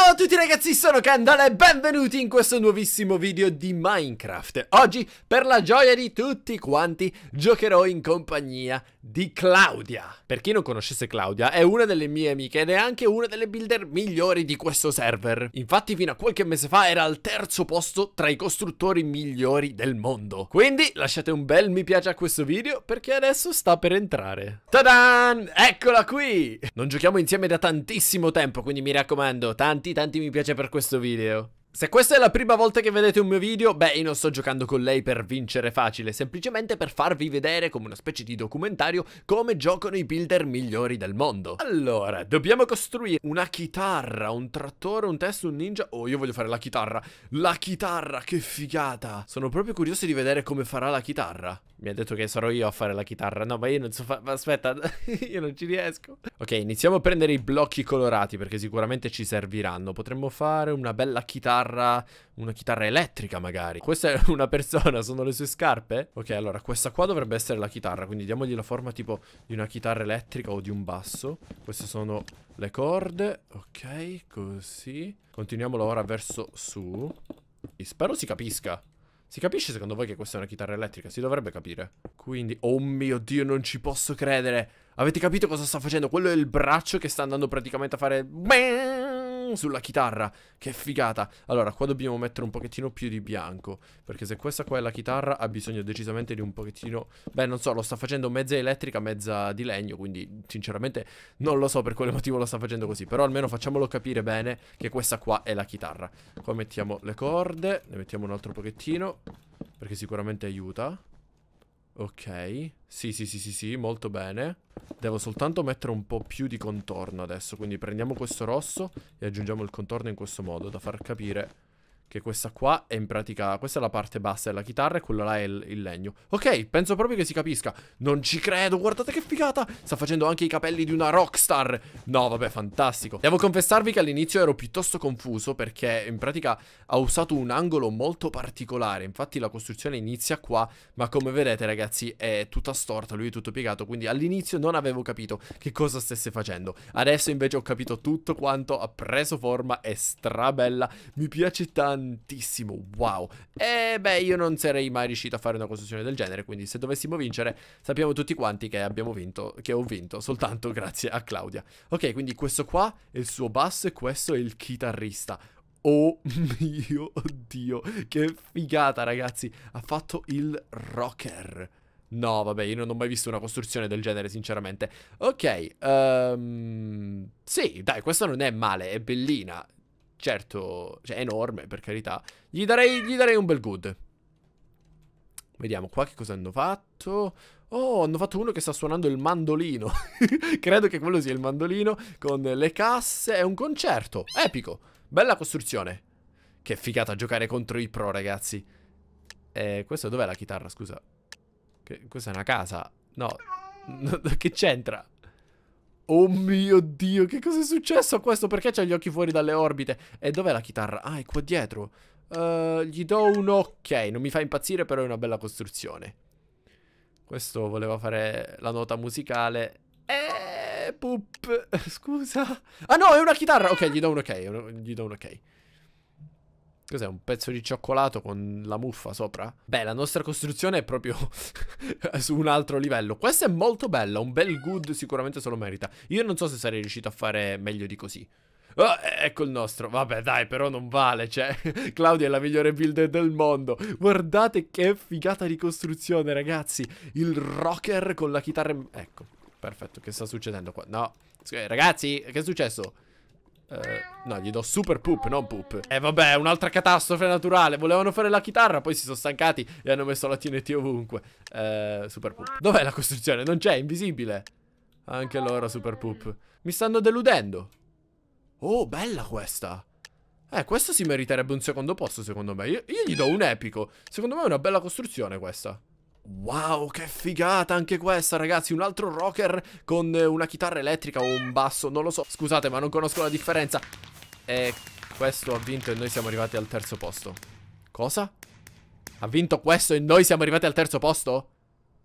Ciao a tutti ragazzi, sono Candela e benvenuti in questo nuovissimo video di Minecraft. Oggi, per la gioia di tutti quanti, giocherò in compagnia di Claudia. Per chi non conoscesse Claudia, è una delle mie amiche ed è anche una delle builder migliori di questo server. Infatti fino a qualche mese fa era al terzo posto tra i costruttori migliori del mondo. Quindi lasciate un bel mi piace a questo video perché adesso sta per entrare. Tadan! Eccola qui! Non giochiamo insieme da tantissimo tempo, quindi mi raccomando, tanti tanti tanti mi piace per questo video. Se questa è la prima volta che vedete un mio video, beh io non sto giocando con lei per vincere facile, semplicemente per farvi vedere come una specie di documentario come giocano i builder migliori del mondo. Allora, dobbiamo costruire una chitarra, un trattore, un test, un ninja, oh io voglio fare la chitarra, la chitarra, che figata! Sono proprio curioso di vedere come farà la chitarra. Mi ha detto che sarò io a fare la chitarra, no ma io non so fare, aspetta, io non ci riesco. Ok, iniziamo a prendere i blocchi colorati perché sicuramente ci serviranno, potremmo fare una bella chitarra chitarra, una chitarra elettrica magari. Questa è una persona, sono le sue scarpe? Ok, allora questa qua dovrebbe essere la chitarra, quindi diamogli la forma tipo di una chitarra elettrica o di un basso. Queste sono le corde, ok, così. Continuiamola ora verso su. E spero si capisca. Si capisce secondo voi che questa è una chitarra elettrica? Si dovrebbe capire. Quindi, oh mio Dio, non ci posso credere. Avete capito cosa sta facendo? Quello è il braccio che sta andando praticamente a fare sulla chitarra. Che figata. Allora, qua dobbiamo mettere un pochettino più di bianco. Perché se questa qua è la chitarra, ha bisogno decisamente di un pochettino... Beh, non so, lo sta facendo mezza elettrica, mezza di legno. Quindi, sinceramente, non lo so per quale motivo lo sta facendo così. Però almeno facciamolo capire bene che questa qua è la chitarra. Qua mettiamo le corde. Ne mettiamo un altro pochettino. Perché sicuramente aiuta. Ok, sì, sì, sì, sì, sì, molto bene. Devo soltanto mettere un po' più di contorno adesso, quindi prendiamo questo rosso e aggiungiamo il contorno in questo modo, da far capire che questa qua è in pratica... Questa è la parte bassa della chitarra e quella là è il, il, legno. Ok, penso proprio che si capisca. Non ci credo, guardate che figata! Sta facendo anche i capelli di una rockstar! No, vabbè, fantastico. Devo confessarvi che all'inizio ero piuttosto confuso perché in pratica ha usato un angolo molto particolare. Infatti la costruzione inizia qua, ma come vedete ragazzi è tutta storta, lui è tutto piegato. Quindi all'inizio non avevo capito che cosa stesse facendo. Adesso invece ho capito tutto quanto ha preso forma, è strabella, mi piace tanto tantissimo, wow. E beh, io non sarei mai riuscito a fare una costruzione del genere, quindi se dovessimo vincere, sappiamo tutti quanti che abbiamo vinto, che ho vinto, soltanto grazie a Claudia. Ok, quindi questo qua è il suo basso e questo è il chitarrista. Oh mio Dio, che figata ragazzi, ha fatto il rocker. No, vabbè, io non ho mai visto una costruzione del genere, sinceramente. Ok, um, sì, dai, questa non è male, è bellina certo, cioè, è enorme, per carità. Gli darei, gli darei un bel good. Vediamo qua che cosa hanno fatto. Oh, hanno fatto uno che sta suonando il mandolino. Credo che quello sia il mandolino con le casse. È un concerto. Epico. Bella costruzione. Che figata giocare contro i pro, ragazzi. Eh, questa dov'è la chitarra, scusa? Che, questa è una casa. No. che c'entra? Oh mio Dio, che cosa è successo a questo? Perché c'ha gli occhi fuori dalle orbite? E dov'è la chitarra? Ah, è qua dietro. Uh, gli do un ok. Non mi fa impazzire, però è una bella costruzione. Questo voleva fare la nota musicale. Eh, pup, scusa. Ah no, è una chitarra. Ok, gli do un ok. Gli do un ok. Cos'è un pezzo di cioccolato con la muffa sopra? Beh, la nostra costruzione è proprio su un altro livello. Questa è molto bella, un bel good sicuramente se lo merita. Io non so se sarei riuscito a fare meglio di così. Oh, eh, ecco il nostro. Vabbè, dai, però non vale. Cioè, Claudia è la migliore builder del mondo. Guardate che figata di costruzione, ragazzi. Il rocker con la chitarra. Ecco, perfetto. Che sta succedendo qua? No. Ragazzi, che è successo? Eh, no, gli do super poop, non poop. E eh, vabbè, un'altra catastrofe naturale. Volevano fare la chitarra, poi si sono stancati e hanno messo la TNT ovunque. Eh, super poop. Dov'è la costruzione? Non c'è, è invisibile. Anche loro super poop. Mi stanno deludendo. Oh, bella questa. Eh, questo si meriterebbe un secondo posto, secondo me. Io, io gli do un epico. Secondo me è una bella costruzione questa. Wow, che figata anche questa, ragazzi. Un altro rocker con eh, una chitarra elettrica o un basso, non lo so. Scusate, ma non conosco la differenza. E questo ha vinto e noi siamo arrivati al terzo posto. Cosa? Ha vinto questo e noi siamo arrivati al terzo posto?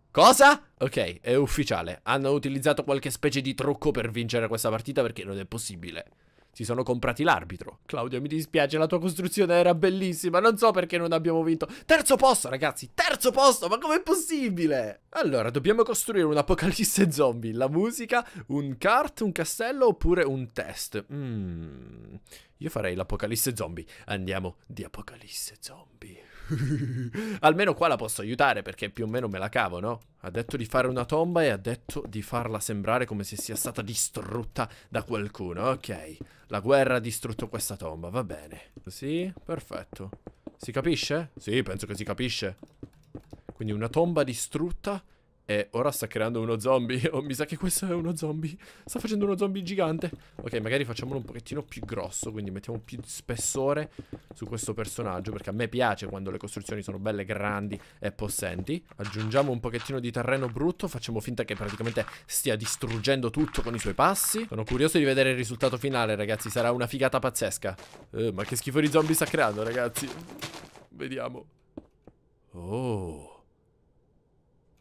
Cosa? Ok, è ufficiale. Hanno utilizzato qualche specie di trucco per vincere questa partita perché non è possibile si sono comprati l'arbitro. Claudio, mi dispiace, la tua costruzione era bellissima, non so perché non abbiamo vinto. Terzo posto, ragazzi, terzo posto, ma com'è possibile? Allora, dobbiamo costruire un apocalisse zombie, la musica, un kart, un castello oppure un test. Mmm, io farei l'apocalisse zombie. Andiamo di apocalisse zombie. Almeno qua la posso aiutare perché più o meno me la cavo, no? Ha detto di fare una tomba e ha detto di farla sembrare come se sia stata distrutta da qualcuno. Ok, la guerra ha distrutto questa tomba, va bene. Sì, perfetto. Si capisce? Sì, penso che si capisce. Quindi una tomba distrutta e ora sta creando uno zombie. Oh, mi sa che questo è uno zombie. Sta facendo uno zombie gigante. Ok, magari facciamolo un pochettino più grosso. Quindi mettiamo più spessore su questo personaggio. Perché a me piace quando le costruzioni sono belle, grandi e possenti. Aggiungiamo un pochettino di terreno brutto. Facciamo finta che praticamente stia distruggendo tutto con i suoi passi. Sono curioso di vedere il risultato finale, ragazzi. Sarà una figata pazzesca. Eh, ma che schifo di zombie sta creando, ragazzi. Vediamo. Oh.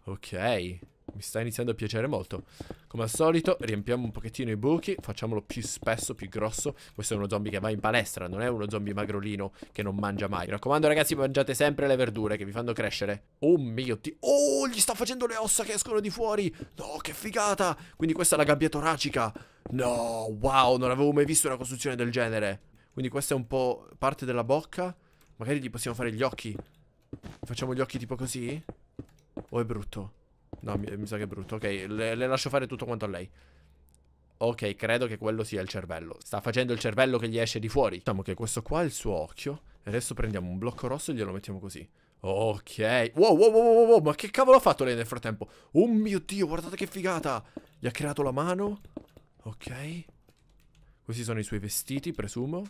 Ok, mi sta iniziando a piacere molto. Come al solito, riempiamo un pochettino i buchi, facciamolo più spesso, più grosso. Questo è uno zombie che va in palestra, non è uno zombie magrolino che non mangia mai. Mi raccomando ragazzi, mangiate sempre le verdure che vi fanno crescere. Oh mio Dio, oh, gli sta facendo le ossa che escono di fuori. No, che figata. Quindi questa è la gabbia toracica. No, wow, non avevo mai visto una costruzione del genere. Quindi questa è un po' parte della bocca. Magari gli possiamo fare gli occhi. Facciamo gli occhi tipo così? O è brutto? No, mi, mi sa che è brutto. Ok, le, le lascio fare tutto quanto a lei. Ok, credo che quello sia il cervello. Sta facendo il cervello che gli esce di fuori. Diciamo che questo qua è il suo occhio. E adesso prendiamo un blocco rosso e glielo mettiamo così. Ok. Wow, wow, wow, wow, wow. ma che cavolo ha fatto lei nel frattempo? Oh mio Dio, guardate che figata. Gli ha creato la mano. Ok. Questi sono i suoi vestiti, presumo.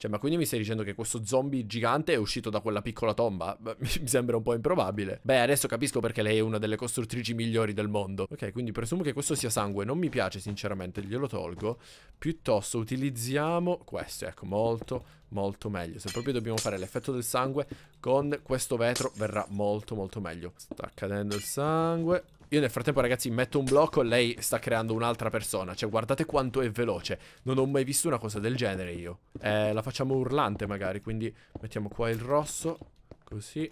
Cioè, ma quindi mi stai dicendo che questo zombie gigante è uscito da quella piccola tomba? mi sembra un po' improbabile. Beh, adesso capisco perché lei è una delle costruttrici migliori del mondo. Ok, quindi presumo che questo sia sangue. Non mi piace, sinceramente, glielo tolgo. Piuttosto utilizziamo questo, ecco, molto, molto meglio. Se proprio dobbiamo fare l'effetto del sangue, con questo vetro verrà molto, molto meglio. Sta cadendo il sangue. Io nel frattempo ragazzi metto un blocco Lei sta creando un'altra persona Cioè guardate quanto è veloce Non ho mai visto una cosa del genere io eh, La facciamo urlante magari Quindi mettiamo qua il rosso Così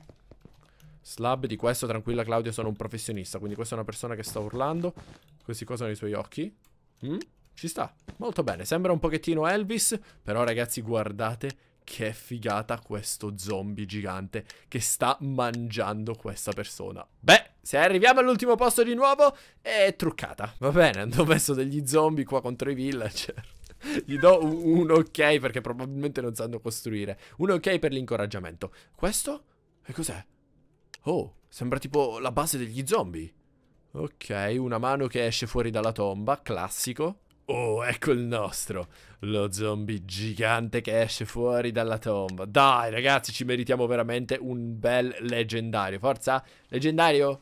Slab di questo tranquilla Claudia sono un professionista Quindi questa è una persona che sta urlando Questi cosa sono i suoi occhi mm? Ci sta, molto bene, sembra un pochettino Elvis, però ragazzi guardate che figata questo zombie gigante che sta mangiando questa persona. Beh, se arriviamo all'ultimo posto di nuovo, è truccata. Va bene, hanno messo degli zombie qua contro i villager. Gli do un, un ok perché probabilmente non sanno costruire. Un ok per l'incoraggiamento. Questo? E cos'è? Oh, sembra tipo la base degli zombie. Ok, una mano che esce fuori dalla tomba, classico. Oh, ecco il nostro, lo zombie gigante che esce fuori dalla tomba. Dai, ragazzi, ci meritiamo veramente un bel leggendario. Forza, leggendario!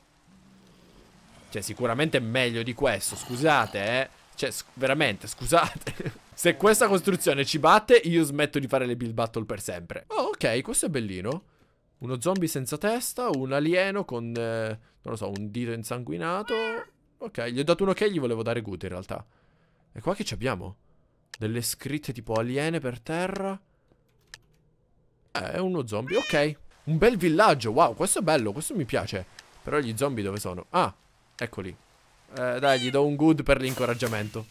Cioè, sicuramente è meglio di questo, scusate, eh. Cioè, sc veramente, scusate. Se questa costruzione ci batte, io smetto di fare le build battle per sempre. Oh, ok, questo è bellino. Uno zombie senza testa, un alieno con, eh, non lo so, un dito insanguinato. Ok, gli ho dato un ok, gli volevo dare good in realtà. E qua che ci abbiamo? Delle scritte tipo aliene per terra. Eh, è uno zombie, ok. Un bel villaggio, wow, questo è bello, questo mi piace. Però gli zombie dove sono? Ah, Eccoli. Eh, dai, gli do un good per l'incoraggiamento.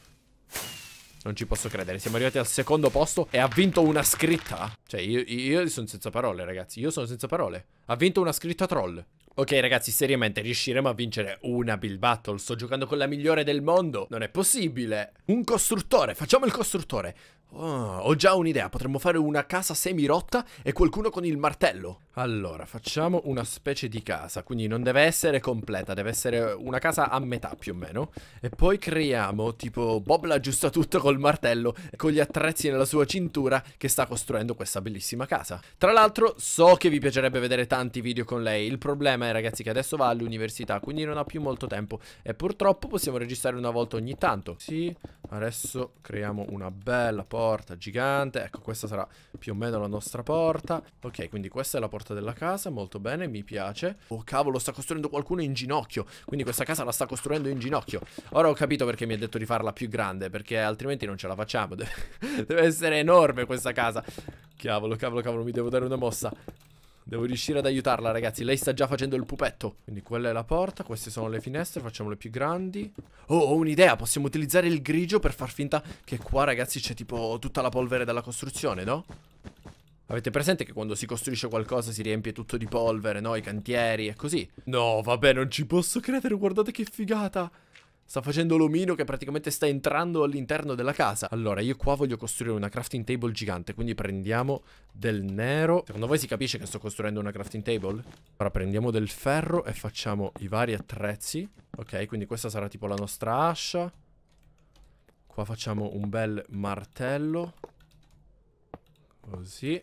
Non ci posso credere. Siamo arrivati al secondo posto e ha vinto una scritta. Cioè, io, io sono senza parole, ragazzi. Io sono senza parole. Ha vinto una scritta troll. Ok ragazzi, seriamente, riusciremo a vincere una Bill Battle? Sto giocando con la migliore del mondo? Non è possibile! Un costruttore, facciamo il costruttore! Oh, ho già un'idea, potremmo fare una casa semirotta e qualcuno con il martello. Allora, facciamo una specie di casa, quindi non deve essere completa, deve essere una casa a metà più o meno. E poi creiamo tipo Bob l'aggiusta tutto col martello e con gli attrezzi nella sua cintura che sta costruendo questa bellissima casa. Tra l'altro so che vi piacerebbe vedere tanti video con lei, il problema è ragazzi che adesso va all'università, quindi non ha più molto tempo e purtroppo possiamo registrare una volta ogni tanto. Sì, adesso creiamo una bella porta porta gigante. Ecco, questa sarà più o meno la nostra porta. Ok, quindi questa è la porta della casa, molto bene, mi piace. Oh, cavolo, sta costruendo qualcuno in ginocchio. Quindi questa casa la sta costruendo in ginocchio. Ora ho capito perché mi ha detto di farla più grande, perché altrimenti non ce la facciamo. Deve, deve essere enorme questa casa. Cavolo, cavolo, cavolo, mi devo dare una mossa. Devo riuscire ad aiutarla, ragazzi. Lei sta già facendo il pupetto. Quindi quella è la porta, queste sono le finestre, facciamole più grandi. Oh, ho un'idea, possiamo utilizzare il grigio per far finta che qua, ragazzi, c'è tipo tutta la polvere della costruzione, no? Avete presente che quando si costruisce qualcosa si riempie tutto di polvere, no? I cantieri e così. No, vabbè, non ci posso credere, guardate che figata. Sta facendo l'omino che praticamente sta entrando all'interno della casa. Allora, io qua voglio costruire una crafting table gigante, quindi prendiamo del nero. Secondo voi si capisce che sto costruendo una crafting table? Ora prendiamo del ferro e facciamo i vari attrezzi. Ok, quindi questa sarà tipo la nostra ascia. Qua facciamo un bel martello. Così.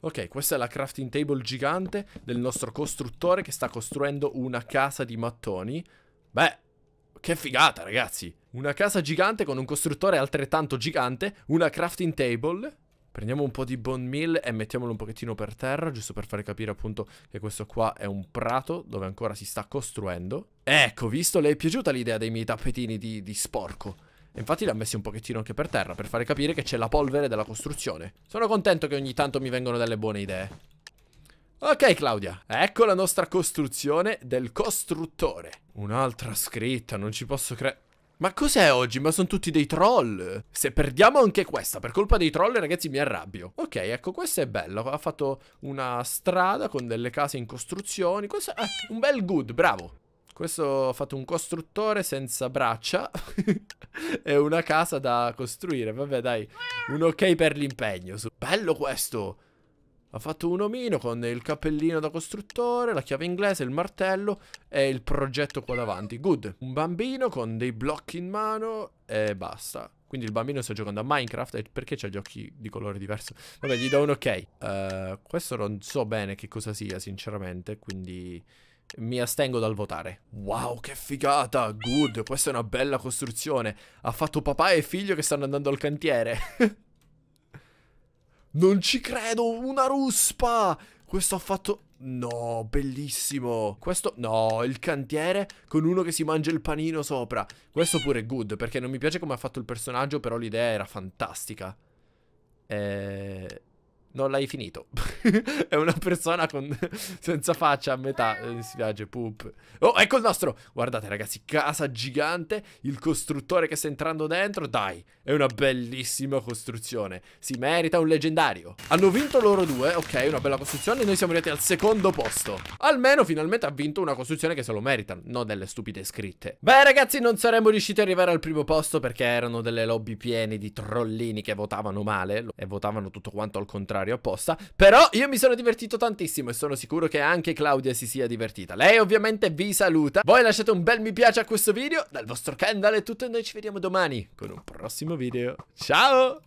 Ok, questa è la crafting table gigante del nostro costruttore che sta costruendo una casa di mattoni. Beh... Che figata, ragazzi. Una casa gigante con un costruttore altrettanto gigante, una crafting table. Prendiamo un po' di bone meal e mettiamolo un pochettino per terra, giusto per fare capire appunto che questo qua è un prato dove ancora si sta costruendo. Ecco, visto, le è piaciuta l'idea dei miei tappetini di, di sporco. Infatti li ha messi un pochettino anche per terra per fare capire che c'è la polvere della costruzione. Sono contento che ogni tanto mi vengono delle buone idee. Ok Claudia, ecco la nostra costruzione del costruttore. Un'altra scritta, non ci posso credere. Ma cos'è oggi? Ma sono tutti dei troll. Se perdiamo anche questa, per colpa dei troll, ragazzi, mi arrabbio. Ok, ecco, questa è bella. Ha fatto una strada con delle case in costruzione Questo è un bel good, bravo. Questo ha fatto un costruttore senza braccia e una casa da costruire. Vabbè, dai, un ok per l'impegno. Bello questo. Ha fatto un omino con il cappellino da costruttore, la chiave inglese, il martello e il progetto qua davanti. Good. Un bambino con dei blocchi in mano e basta. Quindi il bambino sta giocando a Minecraft e perché c'ha gli occhi di colore diverso? Vabbè, gli do un ok. Uh, questo non so bene che cosa sia, sinceramente, quindi mi astengo dal votare. Wow, che figata! Good, questa è una bella costruzione. Ha fatto papà e figlio che stanno andando al cantiere. Non ci credo, una ruspa! Questo ha fatto... No, bellissimo. Questo... No, il cantiere con uno che si mangia il panino sopra. Questo pure è good, perché non mi piace come ha fatto il personaggio, però l'idea era fantastica. Eh non l'hai finito. è una persona con... senza faccia a metà. mi eh, spiace, poop. Oh, ecco il nostro. Guardate, ragazzi, casa gigante. Il costruttore che sta entrando dentro. Dai, è una bellissima costruzione. Si merita un leggendario. Hanno vinto loro due. Ok, una bella costruzione. Noi siamo arrivati al secondo posto. Almeno finalmente ha vinto una costruzione che se lo meritano. Non delle stupide scritte. Beh, ragazzi, non saremmo riusciti ad arrivare al primo posto perché erano delle lobby piene di trollini che votavano male. E votavano tutto quanto al contrario orario apposta. Però io mi sono divertito tantissimo e sono sicuro che anche Claudia si sia divertita. Lei ovviamente vi saluta. Voi lasciate un bel mi piace a questo video, dal vostro Kendall è tutto e noi ci vediamo domani con un prossimo video. Ciao!